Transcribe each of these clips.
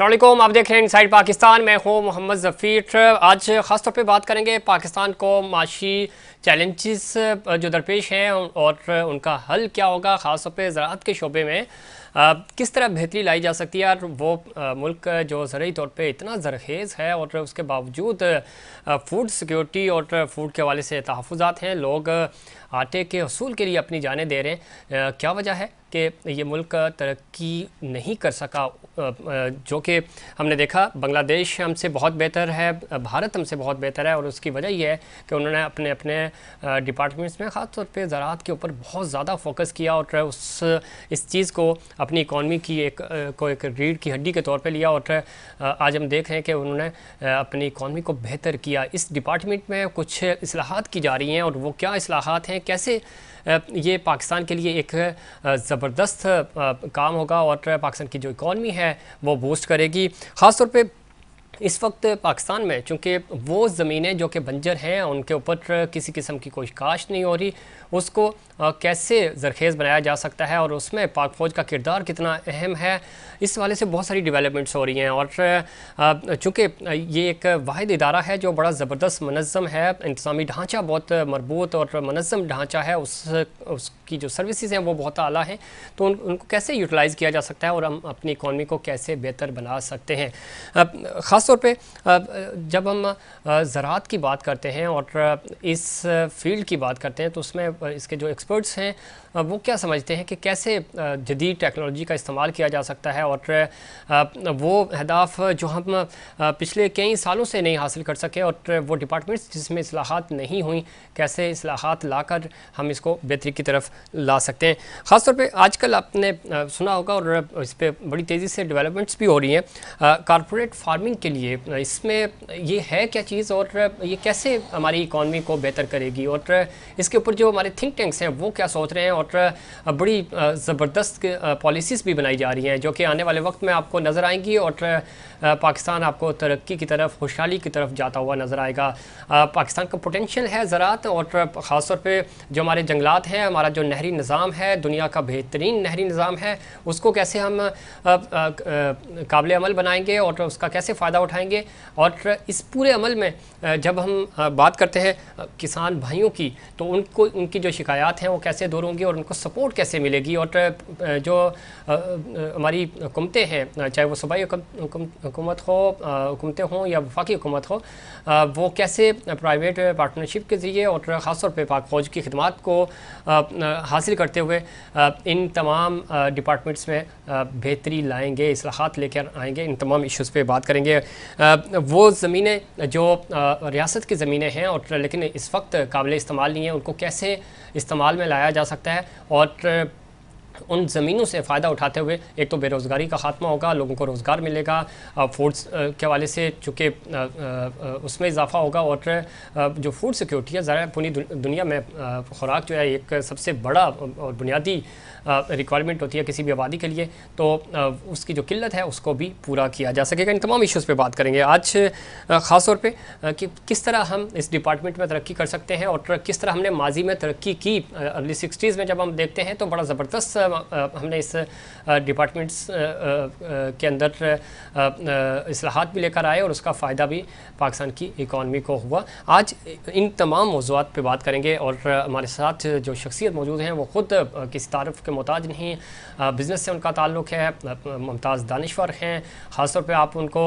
असलम आप देख रहे हैं इन साइड पाकिस्तान मैं हूँ मोहम्मद जफ़ीर आज ख़ास तौर पे बात करेंगे पाकिस्तान को माशी चैलेंजेस जो दरपेश हैं और उनका हल क्या होगा ख़ासतौर पर ज़रात के शोबे में आ, किस तरह बेहतरी लाई जा सकती है और वो आ, मुल्क जो ज़रूरी तौर पर इतना जरखेज़ है और उसके बावजूद फूड सिक्योरिटी और फूड के हवाले से तहफ़ात हैं लोग आटे के असूल के लिए अपनी जानें दे रहे हैं क्या वजह है कि ये मुल्क तरक्की नहीं कर सका जो कि हमने देखा बांग्लादेश हमसे बहुत बेहतर है भारत हमसे बहुत बेहतर है और उसकी वजह यह है कि उन्होंने अपने अपने डिपार्टमेंट्स में ख़ासतौर पर ज़रात के ऊपर बहुत ज़्यादा फोकस किया और उस इस चीज़ को अपनी इकॉनमी की एक को एक रीढ़ की हड्डी के तौर पर लिया और आज हम देख रहे हैं कि उन्होंने अपनी इकॉनमी को बेहतर किया इस डिपार्टमेंट में कुछ असलाहत की जा रही हैं और वो क्या असलाहत हैं कैसे ये पाकिस्तान के लिए एक ज़बरदस्त काम होगा और पाकिस्तान की जो इकानमी है वो बूस्ट करेगी ख़ासतौर पर इस वक्त पाकिस्तान में चूँकि वो ज़मीनें जो कि बंजर हैं उनके ऊपर किसी किस्म की कोई काश्त नहीं हो रही उसको कैसे ज़रखेज़ बनाया जा सकता है और उसमें पाक फ़ौज का किरदार कितना अहम है इस वाले से बहुत सारी डेवलपमेंट्स हो रही हैं और चूँकि ये एक वाद इदारा है जो बड़ा ज़बरदस्त मनज़म है इंतज़ामी ढांचा बहुत मरबूत और मनज़म ढांचा है उस उसकी जो सर्विसज़ हैं वो बहुत आला हैं तो उन, उनको कैसे यूटिलाइज़ किया जा सकता है और हम अपनी इकॉनमी को कैसे बेहतर बना सकते हैं ख़ास तौर पर जब हम ज़रात की बात करते हैं और इस फील्ड की बात करते हैं तो उसमें इसके जो एक्सपर्ट्स हैं वो क्या समझते हैं कि कैसे जदीद टेक्नोलॉजी का इस्तेमाल किया जा सकता है और वो अहदाफ जो हम पिछले कई सालों से नहीं हासिल कर सके और वो डिपार्टमेंट्स जिसमें असलाहत नहीं हुई कैसे असलाहत कर हम इसको बेहतरी की तरफ ला सकते हैं ख़ासतौर पर आजकल आपने सुना होगा और इस पर बड़ी तेज़ी से डेवलपमेंट्स भी हो रही हैं कॉरपोरेट फार्मिंग के लिए इसमें ये है क्या चीज़ और ये कैसे हमारी इकॉनमी को बेहतर करेगी और इसके ऊपर जो हमारे थिंक टैंक्स हैं वो क्या सोच रहे हैं और डॉक्टर बड़ी ज़बरदस्त पॉलिसीज़ भी बनाई जा रही हैं जो कि आने वाले वक्त में आपको नज़र आएंगी और पाकिस्तान आपको तरक्की की तरफ खुशहाली की तरफ जाता हुआ नज़र आएगा पाकिस्तान का पोटेंशियल है ज़रात और ख़ासतौर पर जो हमारे जंगलात हैं हमारा जो नहरी निज़ाम है दुनिया का बेहतरीन नहरी निज़ाम है उसको कैसे हम काबिल अमल बनाएँगे और उसका कैसे फ़ायदा उठाएँगे और इस पूरे अमल में जब हम बात करते हैं किसान भाइयों की तो उनको उनकी जो शिकायत हैं वो कैसे दूर होंगी और उनको सपोर्ट कैसे मिलेगी और जो हमारी हुकूमतें हैं चाहे वो सूबाई हुकूमत हो हुकूमतें हों या वफाकी हुकूमत हो वो कैसे प्राइवेट पार्टनरशिप के ज़रिए और खासतौर पर पाक फ़ौज की खदमात को हासिल करते हुए इन तमाम डिपार्टमेंट्स में बेहतरी लाएँगे असलाहत लेकर आएँगे इन तमाम इशूज़ पर बात करेंगे वो ज़मीनें जो रियासत की ज़मीनें हैं और लेकिन इस वक्त काबिल इस्तेमाल नहीं है उनको कैसे इस्तेमाल में लाया जा सकता है है और उन ज़मीनों से फ़ायदा उठाते हुए एक तो बेरोज़गारी का खात्मा होगा लोगों को रोज़गार मिलेगा फूड्स के हवाले से चूँकि उसमें इजाफा होगा और जो फूड सिक्योरिटी है ज़रा पूरी दुनिया में खुराक जो है एक सबसे बड़ा और बुनियादी रिक्वायरमेंट होती है किसी भी आबादी के लिए तो उसकी जो किल्लत है उसको भी पूरा किया जा सकेगा इन तमाम इश्यूज़ पर बात करेंगे आज ख़ास तौर पर कि किस तरह हम इस डिपार्टमेंट में तरक्की कर सकते हैं और किस तरह हमने माजी में तरक्की की अर्ली सिक्सटीज़ में जब हम देखते हैं तो बड़ा ज़बरदस्त हमने इस डिपार्टमेंट्स के अंदर असलाहत भी लेकर आए और उसका फ़ायदा भी पाकिस्तान की इकानमी को हुआ आज इन तमाम मौजूद पर बात करेंगे और हमारे साथ जो शख्सियत मौजूद हैं वो ख़ुद किसी तारफ़ के मोहताज नहीं बिज़नेस से उनका ताल्लुक़ है मुमताज़ दानश्वर हैं ख़ासतौर पर आप उनको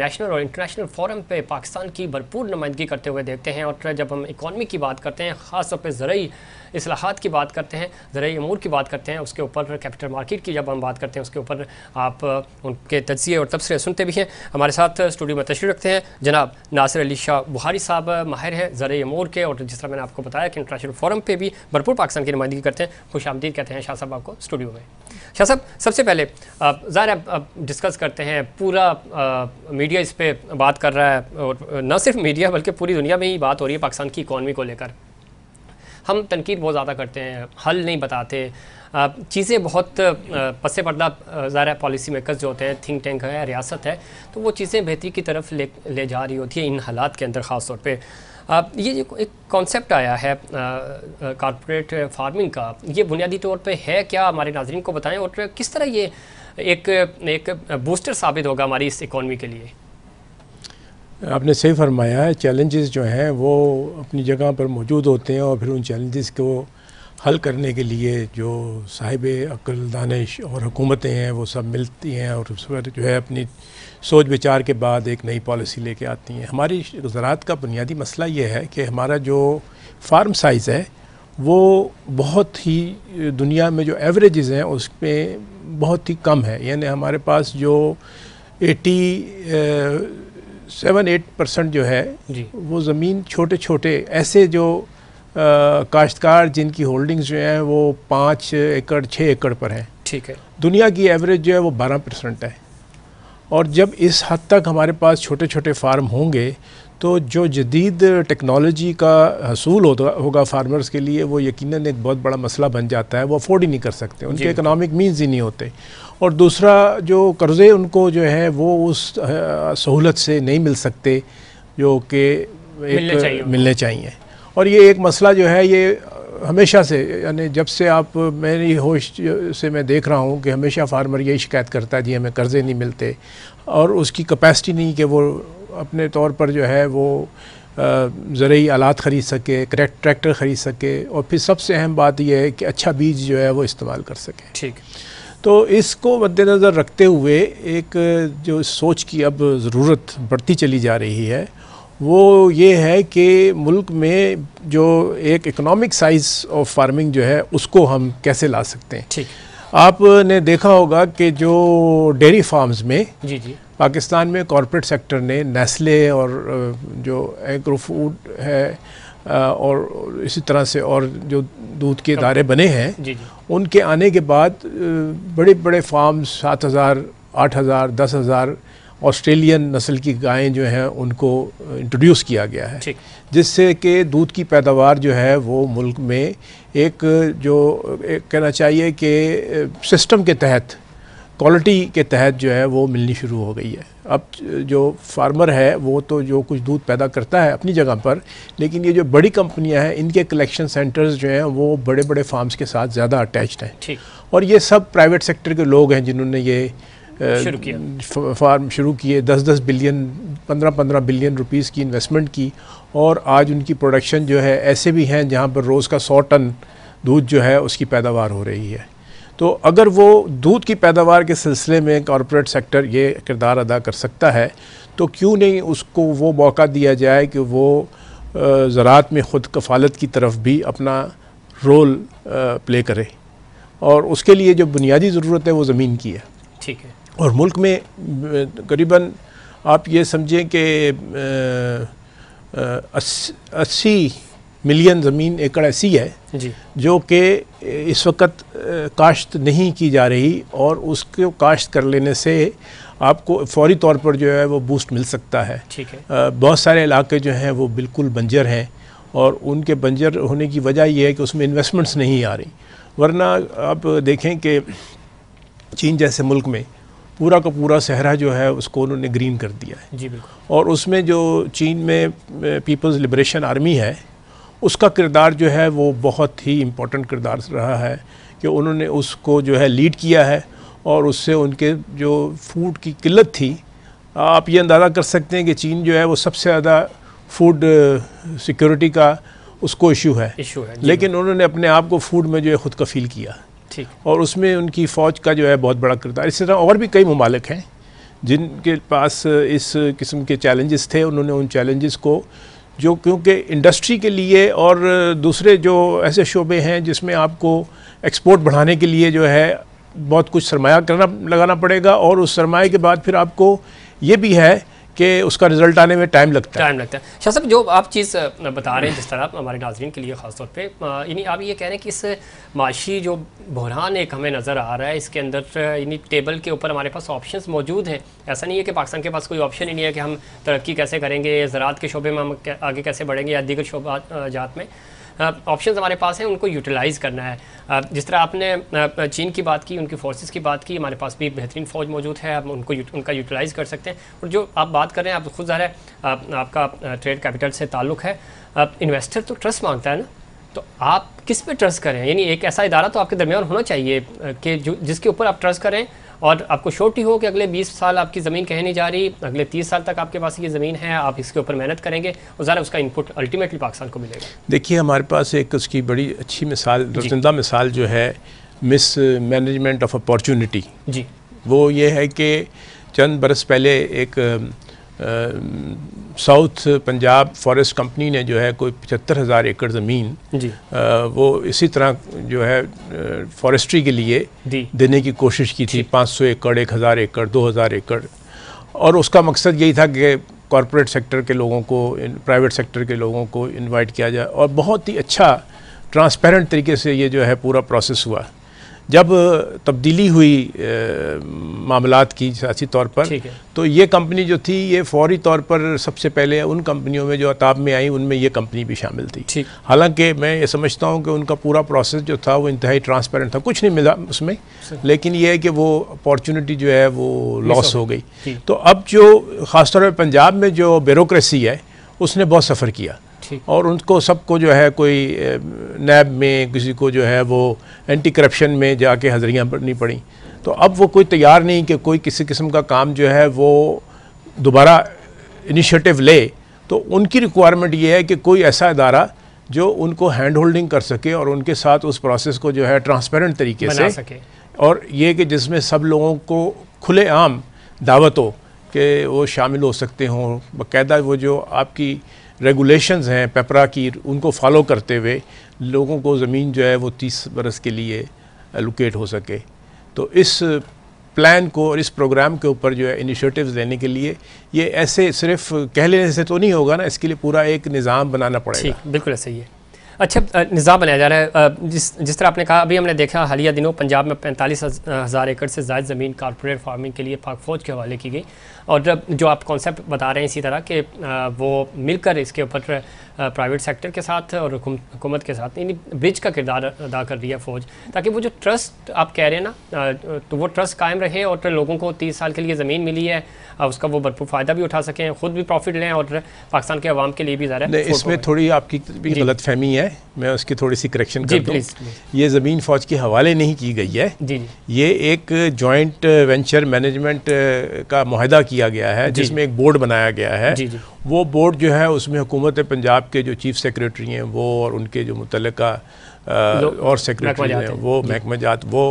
नेशनल और इंटरनेशनल फोरम पर पाकिस्तान की भरपूर नुमाइंदगी करते हुए देखते हैं और जब हम इकानमी की बात करते हैं ख़ासतौर पर ज़रूरी असलाहत की बात करते हैं ज़रूरी अमूर की बात करते हैं उसके ऊपर कैपिटल मार्केट की जब हम बात करते हैं उसके ऊपर आप उनके तजिए और तबसरे सुनते भी हैं हमारे साथ स्टूडियो में तशरी रखते हैं जनाब नासिर अली शाह बुहारी साहब माहिर हैं ज़र अमूर के और जिस तरह मैंने आपको बताया कि इंटरनेशनल फोरम पर भी भरपूर पाकिस्तान की नुमाइंदगी करते हैं खुश आमदीद कहते हैं शाह साहब आपको स्टूडियो में शाह साहब सबसे पहले ज़ाहिर अब डिस्कस करते हैं पूरा मीडिया इस पर बात कर रहा है और न सिर्फ मीडिया बल्कि पूरी दुनिया में ही बात हो रही है पाकिस्तान की इकॉनमी को लेकर हम तनकीद बहुत ज़्यादा करते हैं हल नहीं बताते चीज़ें बहुत पस पर्दा ज़ाहिर पॉलिसी मेकर्स जो होते हैं थिंक टैंक है रियासत है तो वो चीज़ें बेहतरी की तरफ ले ले जा रही होती हैं इन हालात के अंदर ख़ास तौर पर ये जो एक कॉन्सेप्ट आया है कॉरपोरेट फार्मिंग का ये बुनियादी तौर पे है क्या हमारे नाजरन को बताएं और किस तरह ये एक एक बूस्टर साबित होगा हमारी इस इकॉनमी के लिए आपने सही फरमाया है चैलेंजेस जो हैं वो अपनी जगह पर मौजूद होते हैं और फिर उन चैलेंजेस को हल करने के लिए जो साहिब अक्ल दानश और हुकूमतें हैं वो सब मिलती हैं और उस पर जो है अपनी सोच विचार के बाद एक नई पॉलिसी लेके आती हैं हमारी ज़रात का बुनियादी मसला ये है कि हमारा जो फार्म साइज़ है वो बहुत ही दुनिया में जो एवरेजेस हैं उस पर बहुत ही कम है यानी हमारे पास जो एटी सेवन एट परसेंट जो है वो ज़मीन छोटे छोटे ऐसे जो काश्तकार जिनकी होल्डिंग्स जो हैं वो पाँच एकड़ छः एकड़ पर हैं ठीक है दुनिया की एवरेज जो है वो बारह परसेंट है और जब इस हद तक हमारे पास छोटे छोटे फार्म होंगे तो जो जदीद टेक्नोलॉजी का हसूल होता होगा फार्मर्स के लिए वो यकीनन एक बहुत बड़ा मसला बन जाता है वो अफोर्ड ही नहीं कर सकते उनके इकनॉमिक मीन्स ही नहीं होते और दूसरा जो कर्ज़े उनको जो है वो उस सहूलत से नहीं मिल सकते जो कि मिलने चाहिए, मिलने चाहिए। और ये एक मसला जो है ये हमेशा से यानी जब से आप मेरी होश से मैं देख रहा हूँ कि हमेशा फार्मर यही शिकायत करता है जी हमें कर्ज़े नहीं मिलते और उसकी कैपेसिटी नहीं कि वो अपने तौर पर जो है वो ज़रूरी आलात ख़रीद सके ट्रैक्टर ख़रीद सके और फिर सबसे अहम बात यह है कि अच्छा बीज जो है वो इस्तेमाल कर सकें ठीक तो इसको मद्देनज़र रखते हुए एक जो सोच की अब ज़रूरत बढ़ती चली जा रही है वो ये है कि मुल्क में जो एक इकोनॉमिक साइज़ ऑफ फार्मिंग जो है उसको हम कैसे ला सकते हैं ठीक आपने देखा होगा कि जो डेयरी फार्म्स में जी जी पाकिस्तान में कॉरपोरेट सेक्टर ने नेस्ले और जो एग्रो फूड है और इसी तरह से और जो दूध के इदारे बने हैं जी जी। उनके आने के बाद बड़े बड़े फार्म सात हज़ार आठ हज़ार दस हज़ार ऑस्ट्रेलियन नस्ल की गायें जो हैं उनको इंट्रोड्यूस किया गया है जिससे कि दूध की पैदावार जो है वो मुल्क में एक जो एक कहना चाहिए कि सिस्टम के तहत क्वालिटी के तहत जो है वो मिलनी शुरू हो गई है अब जो फार्मर है वो तो जो कुछ दूध पैदा करता है अपनी जगह पर लेकिन ये जो बड़ी कंपनियां हैं इनके कलेक्शन सेंटर्स जो हैं वो बड़े बड़े फार्म्स के साथ ज़्यादा अटैच्ड हैं और ये सब प्राइवेट सेक्टर के लोग हैं जिन्होंने ये किया फार्म शुरू किए दस दस बिलियन पंद्रह पंद्रह बिलियन रुपीस की इन्वेस्टमेंट की और आज उनकी प्रोडक्शन जो है ऐसे भी हैं जहाँ पर रोज़ का सौ टन दूध जो है उसकी पैदावार हो रही है तो अगर वो दूध की पैदावार के सिलसिले में कॉरपोरेट सेक्टर ये किरदार अदा कर सकता है तो क्यों नहीं उसको वो मौका दिया जाए कि वो ज़रात में ख़ुद कफालत की तरफ भी अपना रोल प्ले करे और उसके लिए जो बुनियादी ज़रूरत है वो ज़मीन की है ठीक है और मुल्क में करीबन आप ये समझें कि अस्सी मिलियन ज़मीन एकड़ ऐसी है जी। जो कि इस वक्त काश्त नहीं की जा रही और उसको काश्त कर लेने से आपको फौरी तौर पर जो है वो बूस्ट मिल सकता है ठीक है बहुत सारे इलाके जो हैं वो बिल्कुल बंजर हैं और उनके बंजर होने की वजह यह है कि उसमें इन्वेस्टमेंट्स नहीं आ रही वरना आप देखें कि चीन जैसे मुल्क में पूरा का पूरा सहरा जो है उसको उन्होंने ग्रीन कर दिया है जी बिल्कुल और उसमें जो चीन में पीपल्स लिबरेशन आर्मी है उसका किरदार जो है वो बहुत ही इम्पोर्टेंट किरदार रहा है कि उन्होंने उसको जो है लीड किया है और उससे उनके जो फूड की किल्लत थी आप ये अंदाज़ा कर सकते हैं कि चीन जो है वो सबसे ज़्यादा फूड सिक्योरिटी का उसको इशू है इशू है लेकिन उन्होंने अपने आप को फूड में जो है ख़ुद कफील किया और उसमें उनकी फ़ौज का जो है बहुत बड़ा किरदार इसी तरह तो और भी कई ममालिक हैं जिनके पास इस किस्म के चैलेंजेस थे उन्होंने उन चैलेंजेस को जो क्योंकि इंडस्ट्री के लिए और दूसरे जो ऐसे शोबे हैं जिसमें आपको एक्सपोर्ट बढ़ाने के लिए जो है बहुत कुछ सरमाया करना लगाना पड़ेगा और उस सरमाए के बाद फिर आपको ये भी है कि उसका रिजल्ट आने में टाइम लगता है टाइम लगता है शाह साहब जो आप चीज़ बता रहे हैं जिस तरह हमारे नाजरन के लिए ख़ासतौर पर यानी आप ये कह रहे हैं कि इस माशी जो बहरान एक हमें नज़र आ रहा है इसके अंदर यानी टेबल के ऊपर हमारे पास ऑप्शन मौजूद हैं ऐसा नहीं है कि पाकिस्तान के पास कोई ऑप्शन ही नहीं है कि हम तरक्की कैसे करेंगे ज़रात के शोबे में हम आगे कैसे बढ़ेंगे या दीगर शोबा जात में ऑप्शन हमारे पास हैं उनको यूटिलाइज़ करना है जिस तरह आपने चीन की बात की उनकी फोर्सेस की बात की हमारे पास भी बेहतरीन फ़ौज मौजूद है आप उनको उनका यूटिलाइज़ कर सकते हैं और जो आप बात कर रहे हैं आप खुद ज़ाहिर है आप, आपका ट्रेड कैपिटल से ताल्लुक़ है इन्वेस्टर तो ट्रस्ट मांगता है ना तो आप किस पे ट्रस्ट करें यानी एक ऐसा इदारा तो आपके दरमियान होना चाहिए कि जो जिसके ऊपर आप ट्रस्ट करें और आपको शोटी हो कि अगले 20 साल आपकी ज़मीन कहीं नहीं जा रही अगले 30 साल तक आपके पास ये ज़मीन है आप इसके ऊपर मेहनत करेंगे और ज़रा उसका इनपुट अल्टीमेटली पाकिस्तान को मिलेगा देखिए हमारे पास एक उसकी बड़ी अच्छी मिसाल रोजिंदा मिसाल जो है मिस मैनेजमेंट ऑफ अपॉर्चुनिटी जी वो ये है कि चंद बरस पहले एक साउथ पंजाब फॉरेस्ट कंपनी ने जो है कोई पचहत्तर हज़ार एकड़ ज़मीन वो इसी तरह जो है फॉरेस्ट्री के लिए देने की कोशिश की थी 500 एकड़ एक हज़ार एकड़ दो हज़ार एकड़ और उसका मकसद यही था कि कॉरपोरेट सेक्टर के लोगों को प्राइवेट सेक्टर के लोगों को इनवाइट किया जाए और बहुत ही अच्छा ट्रांसपेरेंट तरीके से ये जो है पूरा प्रोसेस हुआ जब तब्दीली हुई मामला की सियासी तौर पर तो ये कंपनी जो थी ये फौरी तौर पर सबसे पहले उन कंपनियों में जो अताब में आई उनमें ये कंपनी भी शामिल थी हालांकि मैं ये समझता हूँ कि उनका पूरा प्रोसेस जो था वो इंतहाई ट्रांसपेरेंट था कुछ नहीं मिला उसमें लेकिन ये है कि वो अपॉर्चुनिटी जो है वो लॉस हो गई तो अब जो ख़ासतौर पर पंजाब में जो ब्यूरोसी है उसने बहुत सफ़र किया और उनको सबको जो है कोई नैब में किसी को जो है वो एंटी करप्शन में जाके हजरियाँ भरनी पड़ी तो अब वो कोई तैयार नहीं कि कोई किसी किस्म का काम जो है वो दोबारा इनिशिएटिव ले तो उनकी रिक्वायरमेंट ये है कि कोई ऐसा अदारा जो उनको हैंड होल्डिंग कर सके और उनके साथ उस प्रोसेस को जो है ट्रांसपेरेंट तरीके से सके और ये कि जिसमें सब लोगों को खुलेआम दावत हो कि वो शामिल हो सकते हों बायदा वो जो आपकी रेगुलेशंस हैं पेपरा की उनको फॉलो करते हुए लोगों को ज़मीन जो है वो तीस बरस के लिए एलोकेट हो सके तो इस प्लान को और इस प्रोग्राम के ऊपर जो है इनिशिएटिव्स लेने के लिए ये ऐसे सिर्फ कह लेने से तो नहीं होगा ना इसके लिए पूरा एक निज़ाम बनाना पड़ेगा बिल्कुल ऐसे ही है अच्छा निज़ाम बनाया जा रहा है जिस जिस तरह आपने कहा अभी हमने देखा हालिया दिनों पंजाब में पैंतालीस हज़ार एकड़ से ज़ायद ज़मीन कॉरपोरेट फार्मिंग के लिए पाक फ़ौज के हवाले की गई और जो आप कॉन्सेप्ट बता रहे हैं इसी तरह कि वो मिलकर इसके ऊपर प्राइवेट सेक्टर के साथ और हुकूमत के साथ यानी ब्रिज का किरदार अदा कर रही है फ़ौज ताकि वो जो ट्रस्ट आप कह रहे हैं ना तो वो ट्रस्ट कायम रहे और लोगों को तीस साल के लिए ज़मीन मिली है उसका वो भरपूर फ़ायदा भी उठा सकें खुद भी प्रॉफिट लें और पाकिस्तान के अवाम के लिए भी ज़्यादा इसमें थोड़ी आपकी भी गलत फहमी है है मैं उसकी थोड़ी सी करेक्शन कर दूं ये ज़मीन फ़ौज के हवाले नहीं की गई है जी, ये एक जॉइंट वेंचर मैनेजमेंट का माहदा किया गया है जिसमें एक बोर्ड बनाया गया है जी, जी। वो बोर्ड जो है उसमें हुकूमत पंजाब के जो चीफ सेक्रेटरी हैं वो और उनके जो मुतल uh, और सेक्रेटरी हैं वो महकमा जात वो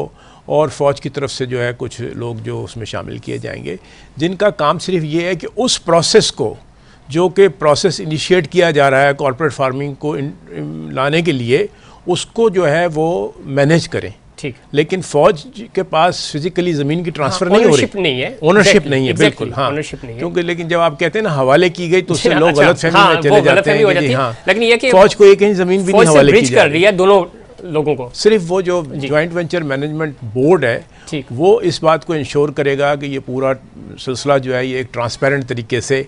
और फ़ौज की तरफ से जो है कुछ लोग जो उसमें शामिल किए जाएंगे जिनका काम सिर्फ ये है कि उस प्रोसेस को जो कि प्रोसेस इनिशिएट किया जा रहा है कॉरपोरेट फार्मिंग को इन, इन, लाने के लिए उसको जो है वो मैनेज करें ठीक लेकिन फौज के पास फिजिकली जमीन की ट्रांसफर हाँ, नहीं हो रही नहीं है ओनरशिप exactly, नहीं है exactly, बिल्कुल हाँ नहीं है क्योंकि लेकिन जब आप कहते हैं ना हवाले की गई तो उससे अच्छा, लोग अच्छा। गलत फहमी में हाँ, चले जाते हैं हाँ। लेकिन ये फौज को एक ही जमीन भी नहीं हवाले कर रही है दोनों लोगों को सिर्फ वो जो ज्वाइंट वेंचर मैनेजमेंट बोर्ड है वो इस बात को इंश्योर करेगा कि ये पूरा सिलसिला जो है ये एक ट्रांसपेरेंट तरीके से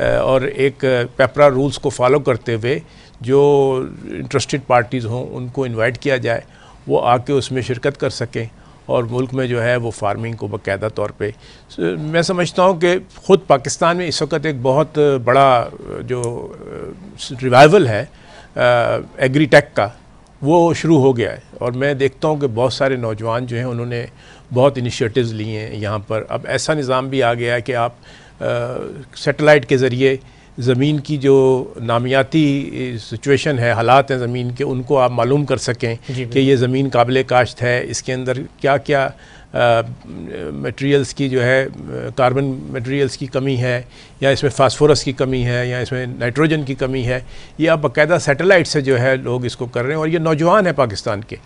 और एक पेपरा रूल्स को फॉलो करते हुए जो इंटरेस्टेड पार्टीज़ हों उनको इनवाइट किया जाए वो आके उसमें शिरकत कर सकें और मुल्क में जो है वो फार्मिंग को बाकायदा तौर पे मैं समझता हूँ कि ख़ुद पाकिस्तान में इस वक्त एक बहुत बड़ा जो रिवाइवल है एग्रीटेक का वो शुरू हो गया है और मैं देखता हूँ कि बहुत सारे नौजवान जो हैं उन्होंने बहुत इनिशिएटिव्स लिए हैं यहाँ पर अब ऐसा निज़ाम भी आ गया है कि आप सेटेलाइट के ज़रिए ज़मीन की जो नामियाती सिचुएशन है हालात हैं ज़मीन के उनको आप मालूम कर सकें कि ये ज़मीन काबिल काश्त है इसके अंदर क्या क्या मटेरियल्स की जो है कार्बन मटेरियल्स की कमी है या इसमें फास्फोरस की कमी है या इसमें नाइट्रोजन की कमी है ये अब बाकायदा सेटेलाइट से जो है लोग इसको कर रहे हैं और ये नौजवान हैं पाकिस्तान के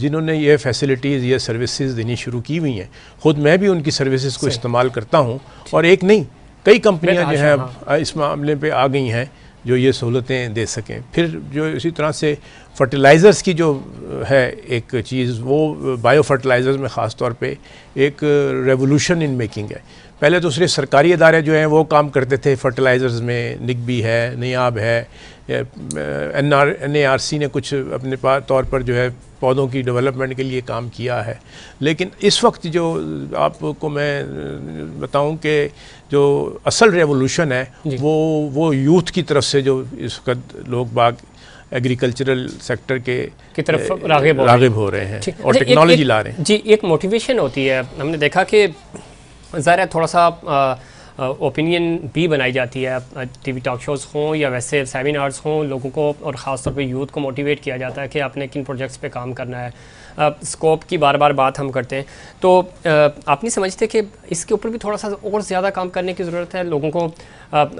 जिन्होंने ये फैसिलिटीज़ ये सर्विसेज देनी शुरू की हुई हैं ख़ुद मैं भी उनकी सर्विसेज को इस्तेमाल करता हूँ और एक नहीं कई कंपनियां जो हैं हाँ। इस मामले पे आ गई हैं जो ये सहूलतें दे सकें फिर जो इसी तरह से फर्टिलाइज़र्स की जो है एक चीज़ वो बायो फर्टिलाइज़र्स में ख़ास तौर पे एक रेवोल्यूशन इन मेकिंग है पहले तो सिर्फ सरकारी अदारे जो हैं वो काम करते थे फर्टिलाइज़र्स में निगबी है नयाब है N R N A R C ने कुछ अपने तौर पर जो है पौधों की डेवलपमेंट के लिए काम किया है लेकिन इस वक्त जो आपको मैं बताऊं कि जो असल रेवोल्यूशन है वो वो यूथ की तरफ से जो इस वक्त लोग बाग एग्रीकल्चरल सेक्टर के की तरफ रागब हो रहे हैं और टेक्नोलॉजी अच्छा, ला रहे हैं जी एक मोटिवेशन होती है हमने देखा कि ज़ाहिर है थोड़ा सा ओपिनियन भी बनाई जाती है टीवी टॉक शोज़ हों या वैसे सेमिनार्स हों लोगों को और ख़ास तौर पे यूथ को मोटिवेट किया जाता है कि आपने किन प्रोजेक्ट्स पे काम करना है स्कोप की बार बार बात हम करते हैं तो आप नहीं समझते कि इसके ऊपर भी थोड़ा सा और ज़्यादा काम करने की ज़रूरत है लोगों को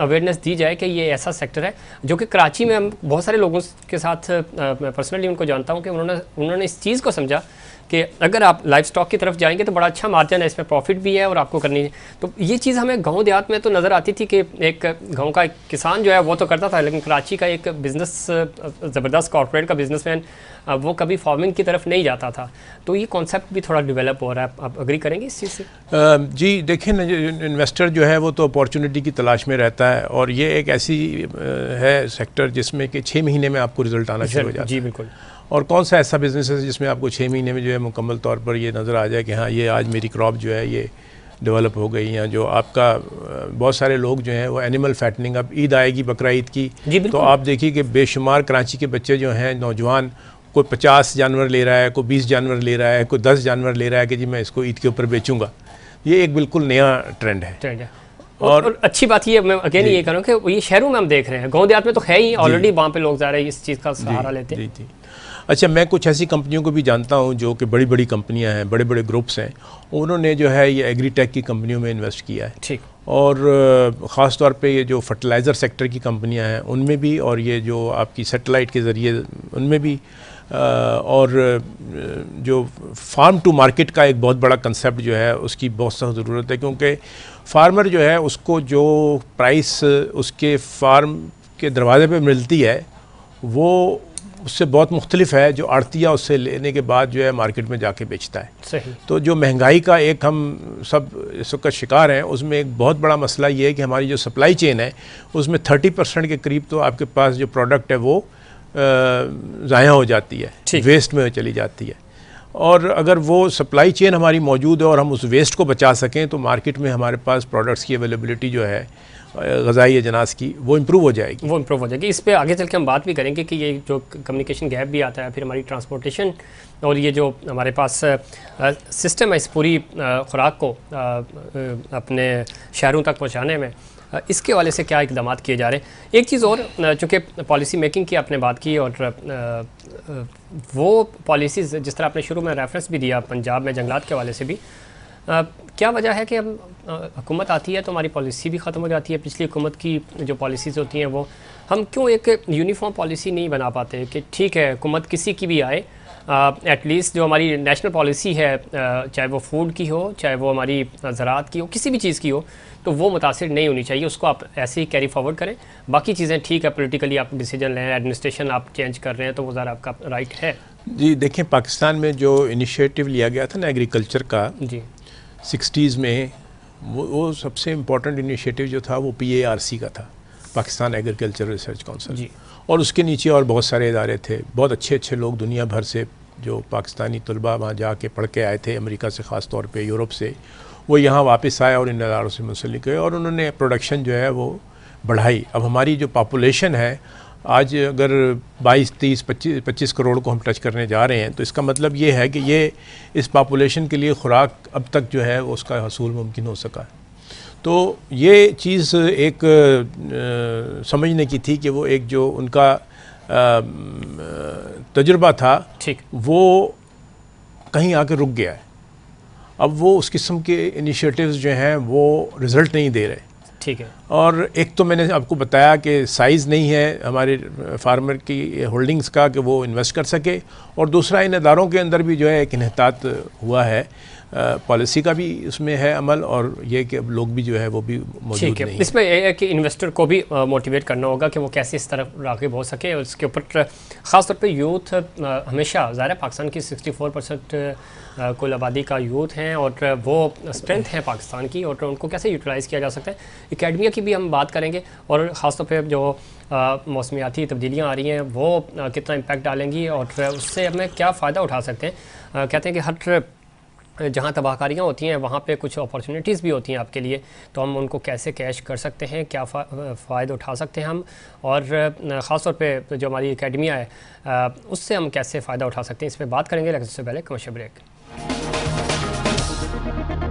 अवेयरनेस दी जाए कि ये ऐसा सेक्टर है जो कि कराची में हम बहुत सारे लोगों के साथ पर्सनली उनको जानता हूँ कि उन्होंने उन्होंने इस चीज़ को समझा कि अगर आप लाइफ स्टॉक की तरफ जाएंगे तो बड़ा अच्छा मार्जिन है इसमें प्रॉफिट भी है और आपको करनी है तो ये चीज़ हमें गाँव देहात में तो नज़र आती थी कि एक गाँव का एक किसान जो है वो तो करता था लेकिन कराची का एक बिज़नेस ज़बरदस्त कॉरपोरेट का बिज़नेस वो कभी फार्मिंग की तरफ नहीं जाता था तो ये कॉन्सेप्ट भी थोड़ा डिवेलप हो रहा है आप अग्री करेंगे इस चीज़ से जी देखिए ना इन्वेस्टर जो है वो तो अपॉर्चुनिटी की तलाश में रहता है और ये एक ऐसी है सेक्टर जिसमें कि छः महीने में आपको रिजल्ट आना शुरू हो जाता है जी बिल्कुल और कौन सा ऐसा बिज़नेस है जिसमें आपको छः महीने में जो है मुकम्मल तौर पर ये नज़र आ जाए कि हाँ ये आज मेरी क्रॉप जो है ये डेवलप हो गई या जो आपका बहुत सारे लोग जो हैं वो एनिमल फैटनिंग अब ईद आएगी बकरा ईद की तो आप देखिए कि बेशुमार कराची के बच्चे जो हैं नौजवान कोई पचास जानवर ले रहा है कोई बीस जानवर ले रहा है कोई दस जानवर ले रहा है कि जी मैं इसको ईद के ऊपर बेचूंगा ये एक बिल्कुल नया ट्रेंड है ट्रेंड है और, और अच्छी बात ये मैं अगेन ये कह रहा हूँ कि ये शहरों में हम देख रहे हैं गाँव देहात में तो है ही ऑलरेडी वहाँ पे लोग जा रहे हैं इस चीज़ का सहारा लेते हैं अच्छा मैं कुछ ऐसी कंपनियों को भी जानता हूँ जो कि बड़ी बड़ी कंपनियाँ हैं बड़े बड़े ग्रुप्स हैं उन्होंने जो है ये एग्रीटेक की कंपनियों में इन्वेस्ट किया है ठीक और ख़ास तौर पे ये जो फर्टिलाइज़र सेक्टर की कंपनियाँ हैं उनमें भी और ये जो आपकी सेटेलाइट के ज़रिए उनमें भी और जो फार्म टू मार्केट का एक बहुत बड़ा कंसेप्ट जो है उसकी बहुत सख्त ज़रूरत है क्योंकि फार्मर जो है उसको जो प्राइस उसके फार्म के दरवाज़े पे मिलती है वो उससे बहुत मुख्तलिफ है जो आड़तिया उससे लेने के बाद जो है मार्केट में जाके बेचता है सही तो जो महंगाई का एक हम सब इस वक्त शिकार हैं उसमें एक बहुत बड़ा मसला ये है कि हमारी जो सप्लाई चेन है उसमें थर्टी परसेंट के करीब तो आपके पास जो प्रोडक्ट है वो ज़ाया हो जाती है वेस्ट में चली जाती है और अगर वो सप्लाई चेन हमारी मौजूद है और हम उस वेस्ट को बचा सकें तो मार्केट में हमारे पास प्रोडक्ट्स की अवेलेबिलिटी जो है गजाई अजनास की वो इम्प्रूव हो जाएगी वो इम्प्रूव हो जाएगी इस पर आगे चल के हम बात भी करेंगे कि ये जो कम्युनिकेशन गैप भी आता है फिर हमारी ट्रांसपोर्टेशन और ये जो हमारे पास सिस्टम है इस पूरी खुराक को अपने शहरों तक पहुँचाने में इसके वाले से क्या इकदाम किए जा रहे हैं एक चीज़ और चूँकि पॉलिसी मेकिंग की आपने बात की और वो पॉलिसीज़ जिस तरह आपने शुरू में रेफरेंस भी दिया पंजाब में जंगलात के वाले से भी क्या वजह है कि हम हुकूमत आती है तो हमारी पॉलिसी भी ख़त्म हो जाती है पिछली हुकूमत की जो पॉलिसीज़ होती हैं वो हम क्यों एक यूनिफॉर्म पॉलिसी नहीं बना पाते कि ठीक है हुकूमत किसी की भी आए एटलीस्ट जो हमारी नेशनल पॉलिसी है चाहे वो फूड की हो चाहे वो हमारी ज़रात की हो किसी भी चीज़ की हो तो वो मुतासर नहीं होनी चाहिए उसको आप ऐसे ही कैरी फॉरवर्ड करें बाकी चीज़ें ठीक है पोलिटिकली आप डिसीजन लें एडमिनिस्ट्रेशन आप चेंज कर रहे हैं तो वो ज़रा आपका राइट है जी देखें पाकिस्तान में जो इनिशिएटिव लिया गया था ना एग्रीकल्चर का जी सिक्सटीज़ में वो, वो सबसे इम्पोर्टेंट इनिशिएटिव जो था वो पीएआरसी का था पाकिस्तान एग्रीकल्चर रिसर्च काउंसिल और उसके नीचे और बहुत सारे इदारे थे बहुत अच्छे अच्छे लोग दुनिया भर से जो पाकिस्तानी तलबा वहाँ जा के पढ़ के आए थे अमेरिका से ख़ास तौर पर यूरोप से वो यहाँ वापस आए और इन इदारों से मुंसलिक हुए और उन्होंने प्रोडक्शन जो है वो बढ़ाई अब हमारी जो पापोलेशन है आज अगर 22, 30, 25, पच्चीस करोड़ को हम टच करने जा रहे हैं तो इसका मतलब ये है कि ये इस पापोलेशन के लिए खुराक अब तक जो है उसका हसूल मुमकिन हो सका है तो ये चीज़ एक आ, समझने की थी कि वो एक जो उनका तजुर्बा था ठीक वो कहीं आके रुक गया है अब वो उस किस्म के इनिशिएटिव्स जो हैं वो रिज़ल्ट नहीं दे रहे ठीक है और एक तो मैंने आपको बताया कि साइज़ नहीं है हमारे फार्मर की होल्डिंग्स का कि वो इन्वेस्ट कर सके और दूसरा इन अदारों के अंदर भी जो है एक इहतात हुआ है पॉलिसी का भी इसमें है अमल और ये कि अब लोग भी जो है वो भी मौजूद नहीं इसमें यह है कि इन्वेस्टर को भी मोटिवेट करना होगा कि वो कैसे इस तरफ रागब हो सके और इसके ऊपर ख़ासतौर पर यूथ हमेशा ज़ाहिर पाकिस्तान की 64 परसेंट कुल आबादी का यूथ हैं और वो स्ट्रेंथ है पाकिस्तान की और उनको कैसे यूटिलाइज़ किया जा सकता है एकेडमिया की भी हम बात करेंगे और ख़ासतौर पर जो मौसमियाती तब्दीलियाँ आ रही हैं वो कितना इम्पेक्ट डालेंगी और उससे हमें क्या फ़ायदा उठा सकते हैं कहते हैं कि हर जहाँ तबाहकारियाँ होती हैं वहाँ पे कुछ अपॉर्चुनिटीज़ भी होती हैं आपके लिए तो हम उनको कैसे कैश कर सकते हैं क्या फ़ायदा उठा सकते हैं हम और ख़ास तौर पे जो हमारी अकेडमिया है उससे हम कैसे फ़ायदा उठा सकते हैं इस पर बात करेंगे लेकिन उससे पहले कमर्शल ब्रेक